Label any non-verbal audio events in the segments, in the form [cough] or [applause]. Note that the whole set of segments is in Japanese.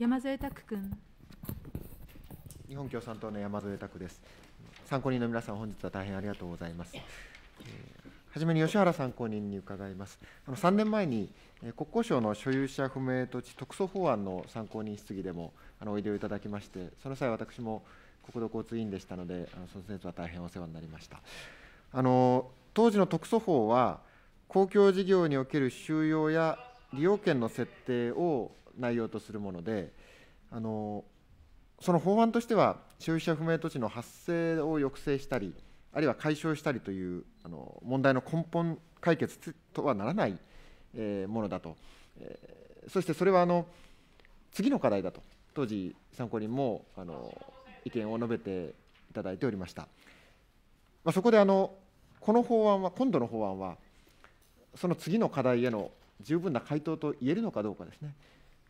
山添拓君。日本共産党の山添拓です。参考人の皆さん、本日は大変ありがとうございます。えー、はめに吉原参考人に伺います。あの3年前にえ国交省の所有者不明土地特措法案の参考人質疑でもあのおいでをいただきまして、その際、私も国土交通委員でしたので、あのその先生は大変お世話になりました。あの当時の特措法は、公共事業における収容や利用権の設定を内容とするものであのその法案としては消費者不明土地の発生を抑制したりあるいは解消したりというあの問題の根本解決とはならない、えー、ものだと、えー、そしてそれはあの次の課題だと当時参考人もあの意見を述べていただいておりました、まあ、そこであのこの法案は今度の法案はその次の課題への十分な回答と言えるのかどうかですね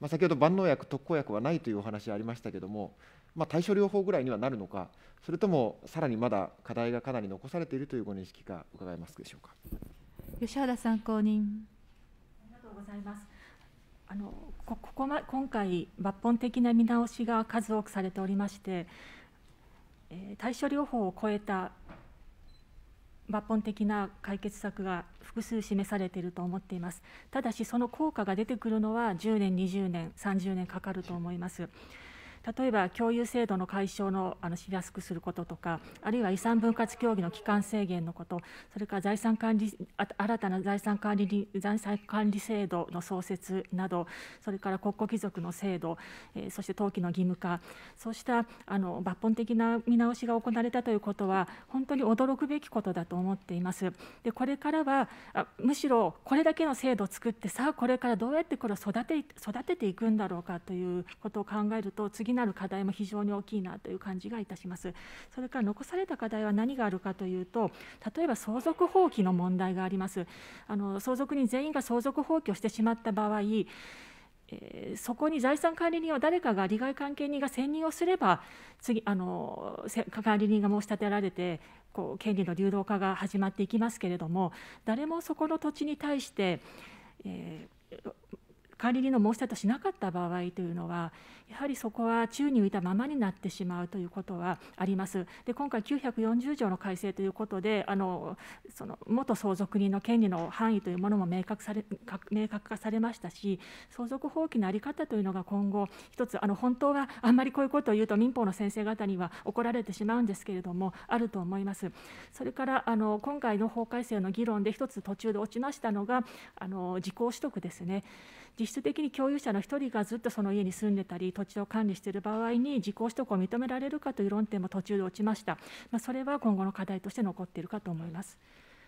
まあ、先ほど万能薬、特効薬はないというお話ありましたけれども、まあ、対処療法ぐらいにはなるのか、それともさらにまだ課題がかなり残されているというご認識が伺えますでしょうか吉原参考人。ありがとうございます。あのここま今回、抜本的な見直しが数多くされておりまして、えー、対処療法を超えた抜本的な解決策が複数示されていると思っていますただしその効果が出てくるのは10年20年30年かかると思います例えば共有制度の解消のあのしやすくすることとか、あるいは遺産分割協議の期間制限のこと、それから財産管理新たな財産管理財産管理制度の創設など、それから国庫貴族の制度、えそして登記の義務化、そうしたあの抜本的な見直しが行われたということは、本当に驚くべきことだと思っています。でこれからはあむしろこれだけの制度を作って、さあ、これからどうやってこれを育て育てていくんだろうかということを考えると、次なる課題も非常に大きいなという感じがいたします。それから残された課題は何があるかというと、例えば相続放棄の問題があります。あの相続人全員が相続放棄をしてしまった場合、えー、そこに財産管理人を誰かが利害関係人が選任をすれば次あの管理人が申し立てられてこう権利の流動化が始まっていきますけれども誰もそこの土地に対して、えー管理人の申し立てをしなかった場合というのは、やはりそこは宙に浮いたままになってしまうということはあります。で今回、940条の改正ということで、あのその元相続人の権利の範囲というものも明確され明確化されましたし、相続放棄の在り方というのが今後、一つ、あの本当はあんまりこういうことを言うと、民法の先生方には怒られてしまうんですけれども、あると思います。それからあの今回の法改正の議論で、一つ途中で落ちましたのが、あの時効取得ですね。実質的に共有者の1人がずっとその家に住んでたり土地を管理している場合に自己取得を認められるかという論点も途中で落ちました、まあ、それは今後の課題として残っているかと思います。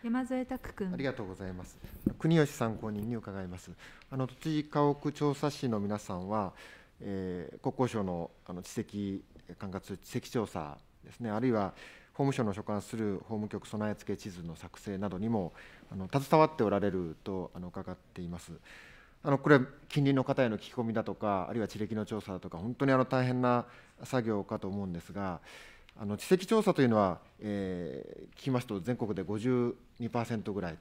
山添拓君ありがとうございます国吉参考人に伺いますあの土地家屋調査士の皆さんは、えー、国交省のあの地籍管轄地籍調査ですねあるいは法務省の所管する法務局備え付け地図の作成などにもあの携わっておられるとあの伺っています。あのこれ近隣の方への聞き込みだとかあるいは地歴の調査だとか本当にあの大変な作業かと思うんですがあの地籍調査というのは、えー、聞きますと全国で52%ぐらいと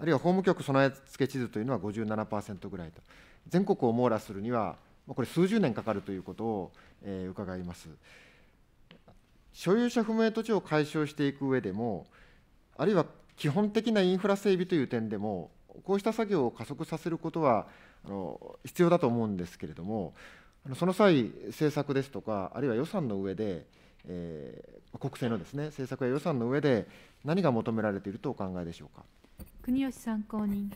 あるいは法務局備え付け地図というのは57%ぐらいと全国を網羅するにはこれ数十年かかるということを、えー、伺います所有者不明土地を解消していく上でもあるいは基本的なインフラ整備という点でもこうした作業を加速させることはあの必要だと思うんですけれどもその際政策ですとかあるいは予算の上で、えー、国政のですね政策や予算の上で何が求められているとお考えでしょうか国吉参考人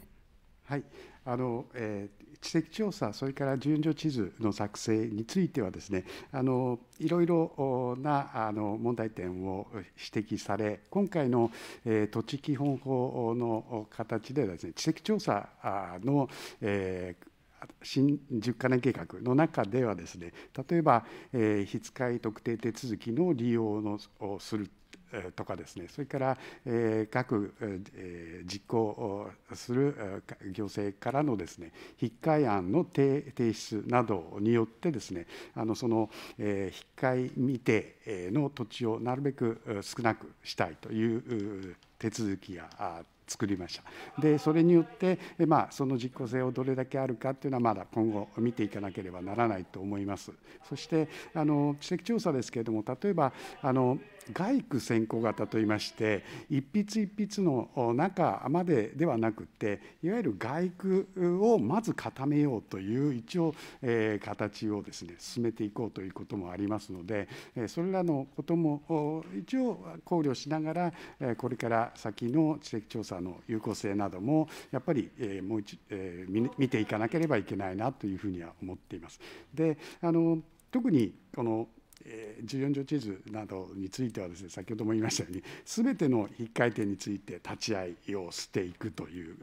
はいあのえー、地籍調査、それから順序地図の作成についてはですね、あのいろいろなあの問題点を指摘され、今回の、えー、土地基本法の形でですね、地籍調査の、えー新10か年計画の中ではですね例えば、え非使い特定手続きの利用のをするとかですねそれから各実行する行政からのですね引換案の提出などによってですねあのその引換未定の土地をなるべく少なくしたいという手続きや作りました。で、それによって、まあ、その実効性をどれだけあるかっていうのは、まだ今後見ていかなければならないと思います。そして、あの、地籍調査ですけれども、例えば、あの、外区先行型といいまして一筆一筆の中までではなくていわゆる外区をまず固めようという一応、えー、形をですね進めていこうということもありますのでそれらのことも一応考慮しながらこれから先の知的調査の有効性などもやっぱり、えー、もう一、えー、見ていかなければいけないなというふうには思っています。であの特にこの14条地図などについてはですね先ほども言いましたように全ての引回点について立ち会いをしていくという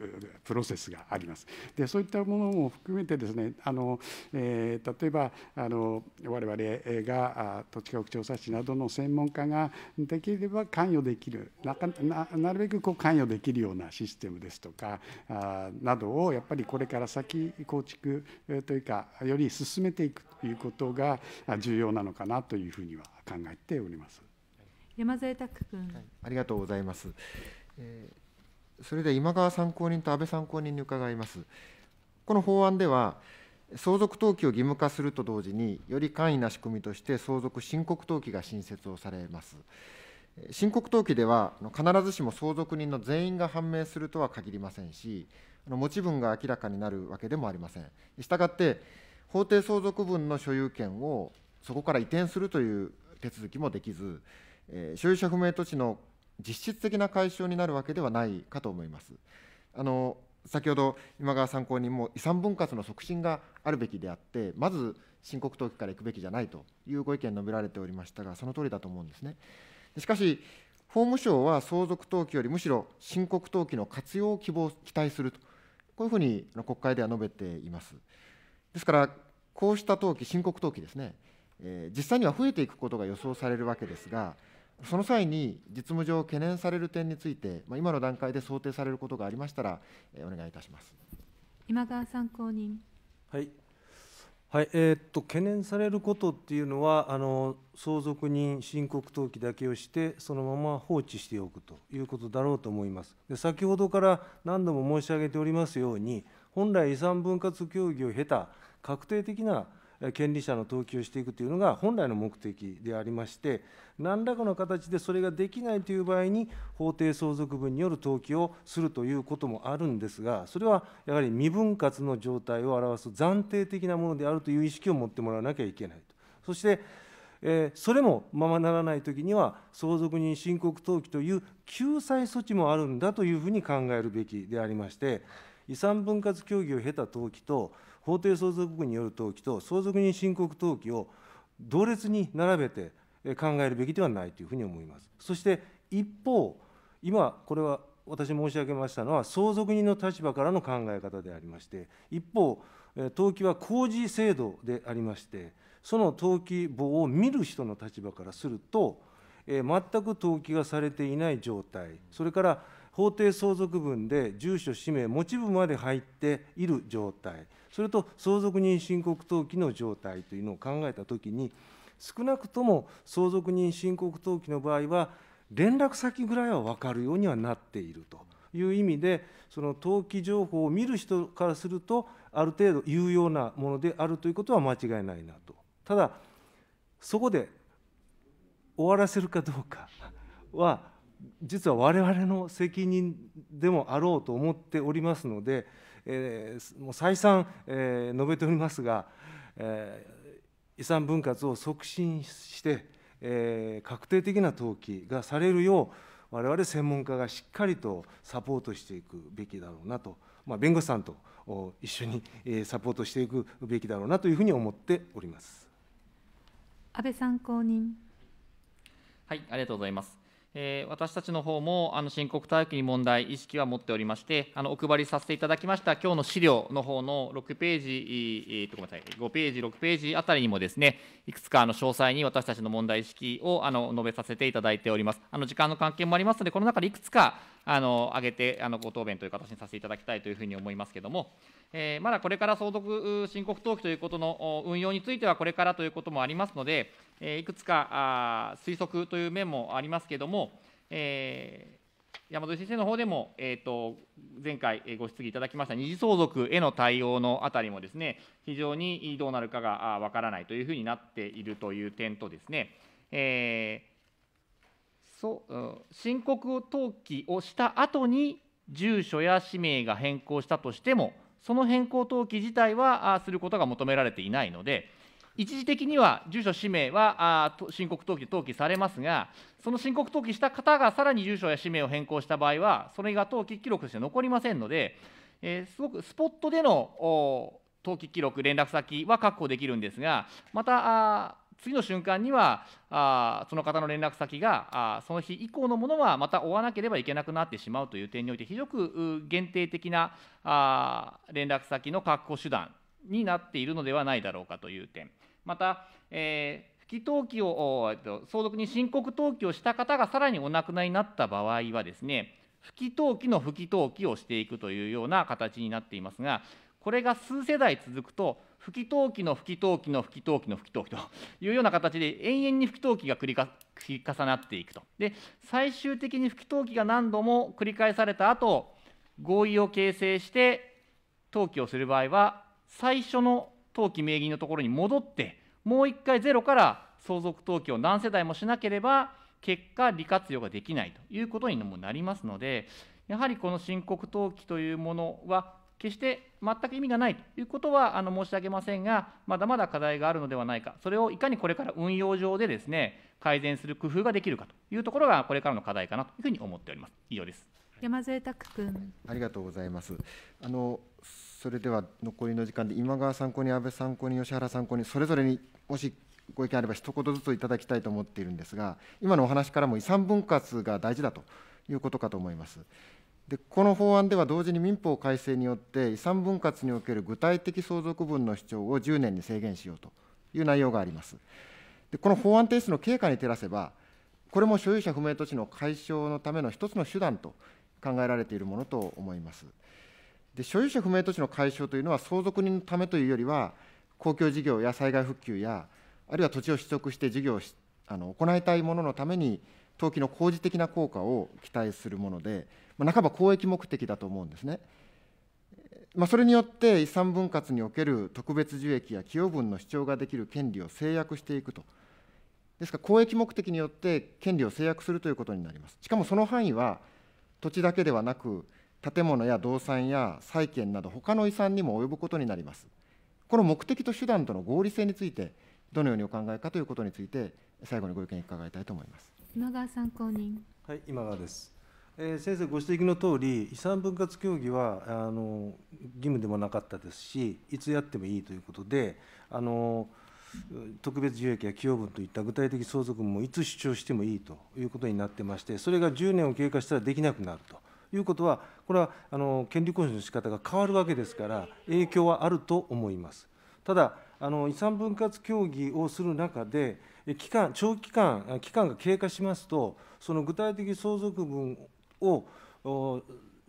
プロセスがあります。でそういったものも含めてですねあの、えー、例えばあの我々が土地家屋調査士などの専門家ができれば関与できるなかなるべくこう関与できるようなシステムですとかあなどをやっぱりこれから先構築というかより進めていくいうことが重要なのかなというふうには考えております山添拓君、はい、ありがとうございます、えー、それで今川参考人と安倍参考人に伺いますこの法案では相続登記を義務化すると同時により簡易な仕組みとして相続申告登記が新設をされます申告登記では必ずしも相続人の全員が判明するとは限りませんし持ち分が明らかになるわけでもありませんしたがって法定相続分の所有権をそこから移転するという手続きもできず、えー、所有者不明土地の実質的な解消になるわけではないかと思います。あの先ほど今川参考人も遺産分割の促進があるべきであってまず申告登記から行くべきじゃないというご意見述べられておりましたがその通りだと思うんですねしかし法務省は相続登記よりむしろ申告登記の活用を希望期待するとこういうふうに国会では述べています。ですから、こうした登記、申告登記ですね、えー、実際には増えていくことが予想されるわけですが、その際に実務上懸念される点について、まあ、今の段階で想定されることがありましたら、えー、お願いいたします今川参考人。はい、はいえー、っと懸念されることっていうのはあの相続人申告登記だけをしてそのまま放置しておくということだろうと思いますで先ほどから何度も申し上げておりますように本来遺産分割協議を経た確定的な権利者の登記をしていくというのが本来の目的でありまして、何らかの形でそれができないという場合に、法定相続分による登記をするということもあるんですが、それはやはり未分割の状態を表す暫定的なものであるという意識を持ってもらわなきゃいけないと。そしてえそれもままならないときには、相続人申告登記という救済措置もあるんだというふうに考えるべきでありまして、遺産分割協議を経た登記と、法定相続国による登記と、相続人申告登記を同列に並べて考えるべきではないというふうに思います。そして一方、今、これは私申し上げましたのは、相続人の立場からの考え方でありまして、一方、登記は工事制度でありまして、その登記簿を見る人の立場からすると、全く登記がされていない状態、それから法定相続分で住所、氏名、持ち分まで入っている状態、それと相続人申告登記の状態というのを考えたときに、少なくとも相続人申告登記の場合は、連絡先ぐらいは分かるようにはなっているという意味で、その登記情報を見る人からすると、ある程度有用なものであるということは間違いないなと。ただそこで終わらせるかどうかは実は我々の責任でもあろうと思っておりますので、えー、もう再三、えー、述べておりますが、えー、遺産分割を促進して、えー、確定的な登記がされるよう我々専門家がしっかりとサポートしていくべきだろうなと、まあ、弁護士さんと一緒にサポートしていくべきだろうなというふうに思っております安倍参考人。はい、ありがとうございます。え私たちの方もあの申告待機に問題、意識は持っておりまして、あのお配りさせていただきました今日の資料の方の6ページ、えー、ごめんなさい、5ページ、6ページあたりにもですね、いくつかあの詳細に私たちの問題意識をあの述べさせていただいております。あの時間の関係もありますので、この中でいくつかあの挙げてあのご答弁という形にさせていただきたいというふうに思いますけれども、えー、まだこれから相続申告登記ということの運用については、これからということもありますので、えいくつか推測という面もありますけれども、えー、山添先生の方でも、えーと、前回ご質疑いただきました二次相続への対応のあたりもですね非常にどうなるかがわからないというふうになっているという点とですね、えー、そう申告登記をした後に住所や氏名が変更したとしてもその変更登記自体はすることが求められていないので、一時的には住所、氏名は申告登記で登記されますが、その申告登記した方がさらに住所や氏名を変更した場合は、それが登記記録として残りませんので、えー、すごくスポットでの登記記録、連絡先は確保できるんですが、また、次の瞬間にはあその方の連絡先があその日以降のものはまた追わなければいけなくなってしまうという点において非常く限定的なあ連絡先の確保手段になっているのではないだろうかという点。また、えー、不登記を相続に申告登記をした方がさらにお亡くなりになった場合はですね不記登記の不記登記をしていくというような形になっていますがこれが数世代続くと不記登記の不記登記の不記登記の不記登記と [laughs] いうような形で延々に不記登記が繰りか繰り重なっていくとで最終的に不記登記が何度も繰り返された後合意を形成して登記をする場合は最初の当期名義のところに戻ってもう一回ゼロから相続登記を何世代もしなければ結果利活用ができないということにもなりますのでやはりこの申告登記というものは決して全く意味がないということはあの申し上げませんが、まだまだ課題があるのではないか、それをいかにこれから運用上でですね改善する工夫ができるかというところが、これからの課題かなというふうに思っております。以上です山添拓君ありがとうございますあのそれでは残りの時間で今川参考に安倍参考に吉原参考にそれぞれにもしご意見あれば一言ずついただきたいと思っているんですが今のお話からも遺産分割が大事だということかと思います。でこの法案では同時に民法改正によって遺産分割における具体的相続分の主張を10年に制限しようという内容があります。でこの法案提出の経過に照らせばこれも所有者不明土地の解消のための一つの手段と考えられているものと思います。で所有者不明土地の解消というのは相続人のためというよりは、公共事業や災害復旧や、あるいは土地を取得して事業をあの行いたい者のために、登記の工事的な効果を期待するもので、まあ、半ば公益目的だと思うんですね。まあ、それによって遺産分割における特別受益や寄与分の主張ができる権利を制約していくと。ですから、公益目的によって権利を制約するということになります。しかもその範囲は、土地だけではなく、建物や動産や債権など他の遺産にも及ぶことになります。この目的と手段との合理性について、どのようにお考えかということについて、最後にご意見伺いたいと思います。今川参考人。はい、今川です。えー、先生ご指摘の通り、遺産分割協議はあの義務でもなかったですし、いつやってもいいということで、あの特別受益や寄与分といった具体的相続分もいつ主張してもいいということになってまして、それが10年を経過したらできなくなると。いうことは、これはあの権利行使の仕方が変わるわけですから、影響はあると思います。ただあの、遺産分割協議をする中で、期間長期間、期間が経過しますと、その具体的相続分を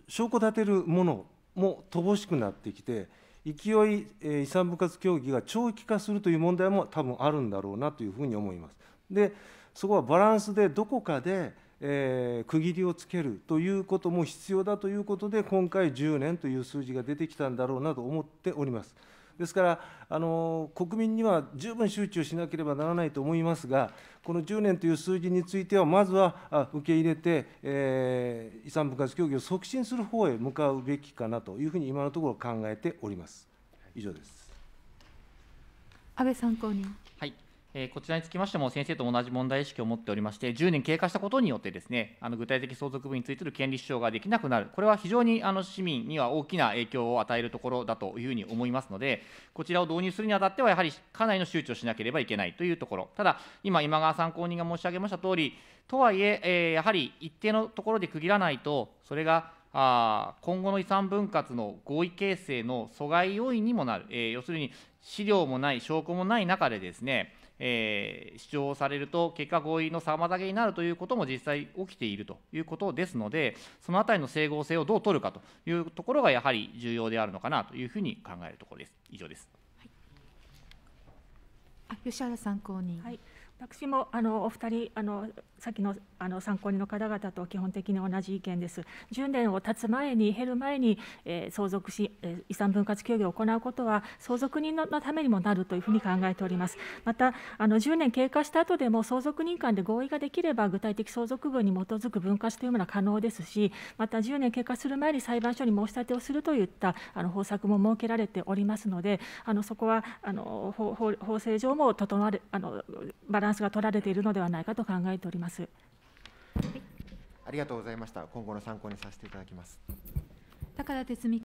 証拠立てるものも乏しくなってきて、勢い遺産分割協議が長期化するという問題も多分あるんだろうなというふうに思います。でそこはバランスでどこかでえー、区切りをつけるということも必要だということで、今回10年という数字が出てきたんだろうなと思っております。ですから、あの国民には十分周知をしなければならないと思いますが、この10年という数字については、まずは受け入れて、えー、遺産分割協議を促進する方へ向かうべきかなというふうに、今のところ考えております。以上です安倍参考人えこちらにつきましても、先生と同じ問題意識を持っておりまして、10年経過したことによって、ですねあの具体的相続部についての権利主張ができなくなる、これは非常にあの市民には大きな影響を与えるところだというふうに思いますので、こちらを導入するにあたっては、やはりかなりの周知をしなければいけないというところ、ただ、今、今川参考人が申し上げましたとおり、とはいえやはり一定のところで区切らないと、それがあ今後の遺産分割の合意形成の阻害要因にもなる、えー、要するに資料もない、証拠もない中でですね、えー、主張されると、結果合意の妨げになるということも実際起きているということですので、そのあたりの整合性をどう取るかというところがやはり重要であるのかなというふうに考えるところです。以上です。はい、吉原参考人、はい私もあのお二人あの先のあの参考人の方々と基本的に同じ意見です。10年を経つ前に減る前に、えー、相続し、えー、遺産分割協議を行うことは相続人のためにもなるというふうに考えております。またあの10年経過した後でも相続人間で合意ができれば具体的相続分に基づく分割というものは可能ですし、また10年経過する前に裁判所に申し立てをするといったあの方策も設けられておりますので、あのそこはあの法法制上も整われあのバラランスが取られているのではないかと考えております。ありがとうございました。今後の参考にさせていただきます。高田哲美